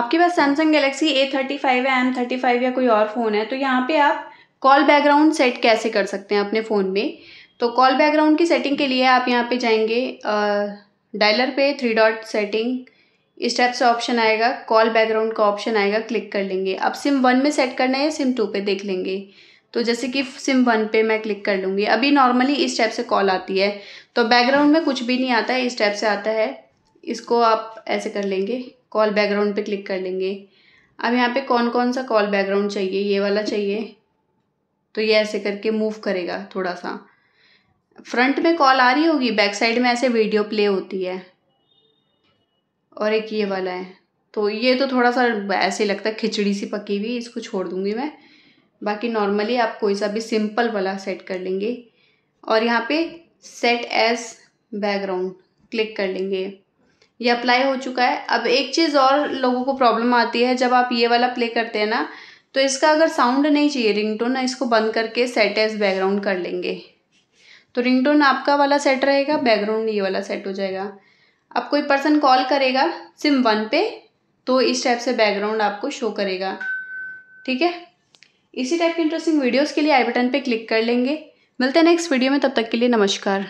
आपके पास Samsung Galaxy A thirty five है एम थर्टी फाइव या कोई और फ़ोन है तो यहाँ पे आप कॉल बैकग्राउंड सेट कैसे कर सकते हैं अपने फ़ोन में तो कॉल बैकग्राउंड की सेटिंग के लिए आप यहाँ पे जाएंगे डायलर पे थ्री डॉट सेटिंग इस टाइप से ऑप्शन आएगा कॉल बैकग्राउंड का ऑप्शन आएगा क्लिक कर लेंगे अब सिम वन में सेट करना है या सिम टू पे देख लेंगे तो जैसे कि सिम वन पे मैं क्लिक कर लूँगी अभी नॉर्मली इस टाइप से कॉल आती है तो बैकग्राउंड में कुछ भी नहीं आता है इस टाइप से आता है इसको आप ऐसे कर लेंगे कॉल बैकग्राउंड पे क्लिक कर लेंगे अब यहाँ पे कौन कौन सा कॉल बैकग्राउंड चाहिए ये वाला चाहिए तो ये ऐसे करके मूव करेगा थोड़ा सा फ्रंट में कॉल आ रही होगी बैक साइड में ऐसे वीडियो प्ले होती है और एक ये वाला है तो ये तो थोड़ा सा ऐसे लगता है खिचड़ी सी पकी हुई इसको छोड़ दूँगी मैं बाकी नॉर्मली आप कोई सा भी सिंपल वाला सेट कर लेंगे और यहाँ पे सेट एज बैकग्राउंड क्लिक कर लेंगे ये अप्लाई हो चुका है अब एक चीज़ और लोगों को प्रॉब्लम आती है जब आप ये वाला प्ले करते हैं ना तो इसका अगर साउंड नहीं चाहिए रिंगटोन ना इसको बंद करके सेट एज बैकग्राउंड कर लेंगे तो रिंगटोन आपका वाला सेट रहेगा बैकग्राउंड ये वाला सेट हो जाएगा अब कोई पर्सन कॉल करेगा सिम वन पे तो इस टाइप से बैकग्राउंड आपको शो करेगा ठीक है इसी टाइप की इंटरेस्टिंग वीडियोज़ के लिए आई बटन पर क्लिक कर लेंगे मिलते हैं नेक्स्ट वीडियो में तब तक के लिए नमस्कार